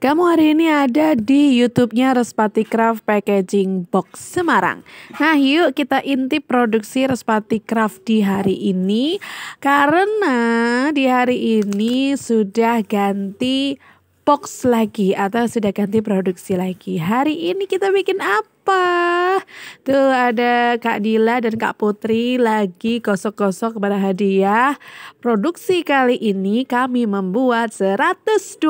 Kamu hari ini ada di YouTube-nya Respati Craft Packaging Box Semarang. Nah, yuk kita intip produksi Respati Craft di hari ini karena di hari ini sudah ganti box lagi atau sudah ganti produksi lagi. Hari ini kita bikin apa? Tuh ada Kak Dila dan Kak Putri lagi kosok-kosok kepada hadiah. Produksi kali ini kami membuat 120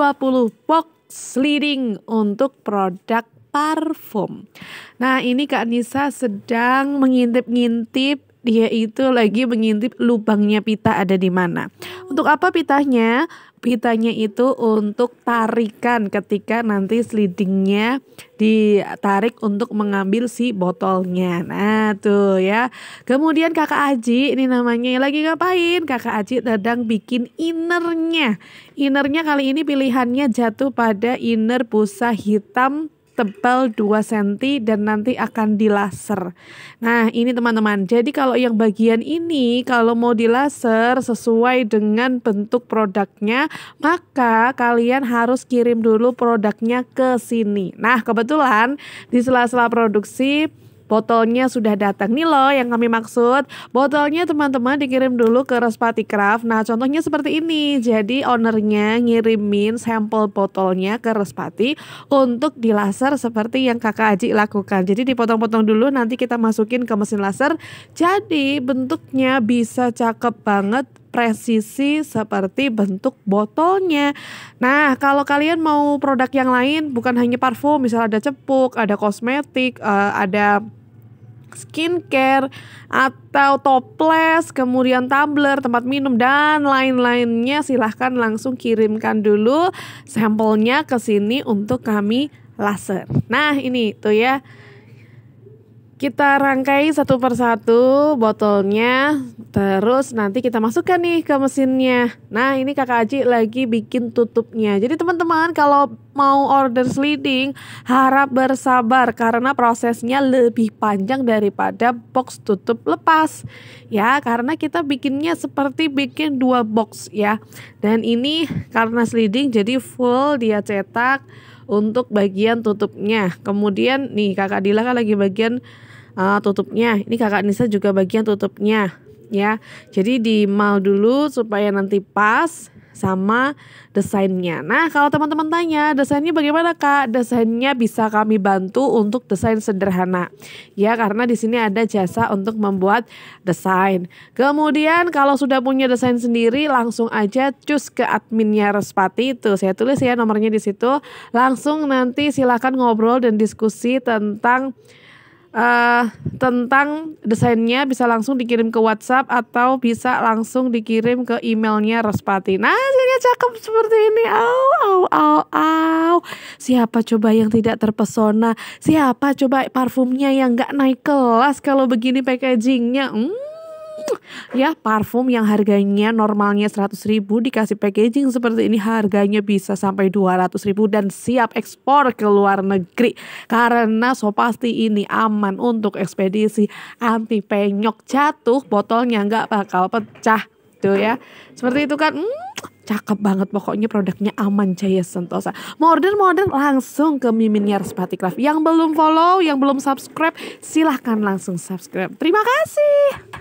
box leading untuk produk parfum. Nah ini Kak Nisa sedang mengintip-ngintip dia itu lagi mengintip lubangnya pita ada di mana. Untuk apa pitanya? Pitanya itu untuk tarikan ketika nanti slidingnya ditarik untuk mengambil si botolnya. Nah tuh ya. Kemudian kakak Aji ini namanya ya, lagi ngapain? Kakak Aji sedang bikin innernya. Innernya kali ini pilihannya jatuh pada inner busa hitam setebal 2 cm dan nanti akan dilaser. Nah, ini teman-teman. Jadi kalau yang bagian ini kalau mau dilaser sesuai dengan bentuk produknya, maka kalian harus kirim dulu produknya ke sini. Nah, kebetulan di sela-sela produksi Botolnya sudah datang nih loh yang kami maksud. Botolnya teman-teman dikirim dulu ke Respati Craft. Nah, contohnya seperti ini. Jadi ownernya ngirimin sampel botolnya ke Respati untuk di laser seperti yang Kakak Aji lakukan. Jadi dipotong-potong dulu nanti kita masukin ke mesin laser. Jadi bentuknya bisa cakep banget presisi seperti bentuk botolnya. Nah, kalau kalian mau produk yang lain, bukan hanya parfum, misalnya ada cepuk, ada kosmetik, uh, ada skincare atau toples, kemudian tumbler, tempat minum dan lain-lainnya silahkan langsung kirimkan dulu sampelnya ke sini untuk kami laser. Nah ini tuh ya. Kita rangkai satu persatu botolnya, terus nanti kita masukkan nih ke mesinnya. Nah ini kakak Aji lagi bikin tutupnya. Jadi teman-teman kalau mau order sliding harap bersabar karena prosesnya lebih panjang daripada box tutup lepas. Ya karena kita bikinnya seperti bikin dua box ya. Dan ini karena sliding jadi full dia cetak untuk bagian tutupnya. Kemudian nih kakak Dila kan lagi bagian uh, tutupnya. Ini kakak Nisa juga bagian tutupnya ya. Jadi di mal dulu supaya nanti pas sama desainnya. Nah, kalau teman-teman tanya, desainnya bagaimana, Kak? Desainnya bisa kami bantu untuk desain sederhana. Ya, karena di sini ada jasa untuk membuat desain. Kemudian kalau sudah punya desain sendiri, langsung aja cus ke adminnya Respati itu. Saya tulis ya nomornya di situ. Langsung nanti silahkan ngobrol dan diskusi tentang uh, tentang desainnya bisa langsung dikirim ke WhatsApp atau bisa langsung dikirim ke emailnya Respati. Nah, hasilnya cakep seperti ini. Au, au, au, au. Siapa coba yang tidak terpesona? Siapa coba parfumnya yang nggak naik kelas kalau begini packagingnya? Hmm ya parfum yang harganya normalnya 100 ribu dikasih packaging seperti ini harganya bisa sampai 200 ribu dan siap ekspor ke luar negeri karena so pasti ini aman untuk ekspedisi anti penyok jatuh botolnya nggak bakal pecah tuh ya seperti itu kan hmm, cakep banget pokoknya produknya aman Jaya Sentosa. modern modern langsung ke miminnya Respati Patikraf. Yang belum follow, yang belum subscribe silahkan langsung subscribe. Terima kasih.